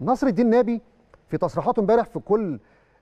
نصر الدين نابي في تصريحاته امبارح في كل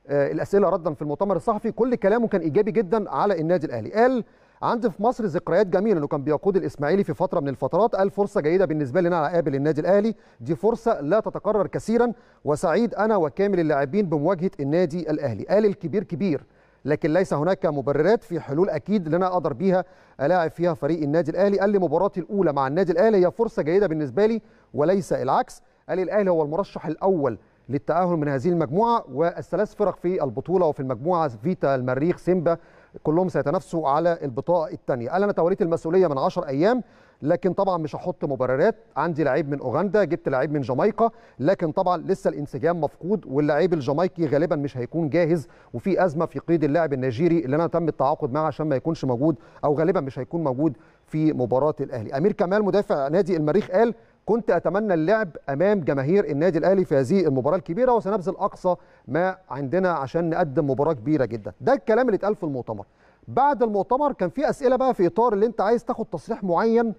آه، الاسئله ردا في المؤتمر الصحفي كل كلامه كان ايجابي جدا على النادي الاهلي قال عندي في مصر ذكريات جميله انه كان بيقود الاسماعيلي في فتره من الفترات قال فرصه جيده بالنسبه لي انا اقابل النادي الاهلي دي فرصه لا تتكرر كثيرا وسعيد انا وكامل اللاعبين بمواجهه النادي الاهلي قال الكبير كبير لكن ليس هناك مبررات في حلول اكيد اللي انا اقدر بيها الاعب فيها فريق النادي الاهلي قال لي مباراتي الاولى مع النادي الاهلي هي فرصه جيده بالنسبه لي وليس العكس قال الاهلي هو المرشح الاول للتاهل من هذه المجموعه والثلاث فرق في البطوله وفي المجموعه فيتا المريخ سيمبا كلهم سيتنافسوا على البطاقه الثانيه قال انا توليت المسؤوليه من 10 ايام لكن طبعا مش هحط مبررات عندي لعيب من اوغندا جبت لعيب من جامايكا لكن طبعا لسه الانسجام مفقود واللعيب الجامايكي غالبا مش هيكون جاهز وفي ازمه في قيد اللاعب النيجيري اللي انا تم التعاقد معه عشان ما يكونش موجود او غالبا مش هيكون موجود في مباراه الاهلي امير كمال مدافع نادي المريخ قال كنت اتمنى اللعب امام جماهير النادي الاهلي في هذه المباراه الكبيره وسنبذل اقصى ما عندنا عشان نقدم مباراه كبيره جدا ده الكلام اللي اتقال في المؤتمر بعد المؤتمر كان في اسئله بقى في اطار اللي انت عايز تاخد تصريح معين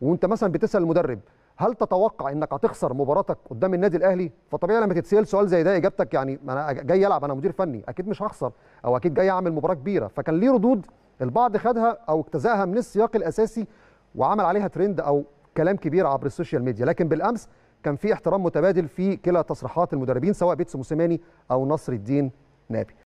وانت مثلا بتسال المدرب هل تتوقع انك هتخسر مباراتك قدام النادي الاهلي فطبيعي لما تتسال سؤال زي ده اجابتك يعني انا جاي العب انا مدير فني اكيد مش هخسر او اكيد جاي اعمل مباراه كبيره فكان ليه ردود البعض خدها او اجتزاها من السياق الاساسي وعمل عليها ترند او كلام كبير عبر السوشيال ميديا لكن بالامس كان في احترام متبادل في كلا تصريحات المدربين سواء بيتسو موسيماني او نصر الدين نابي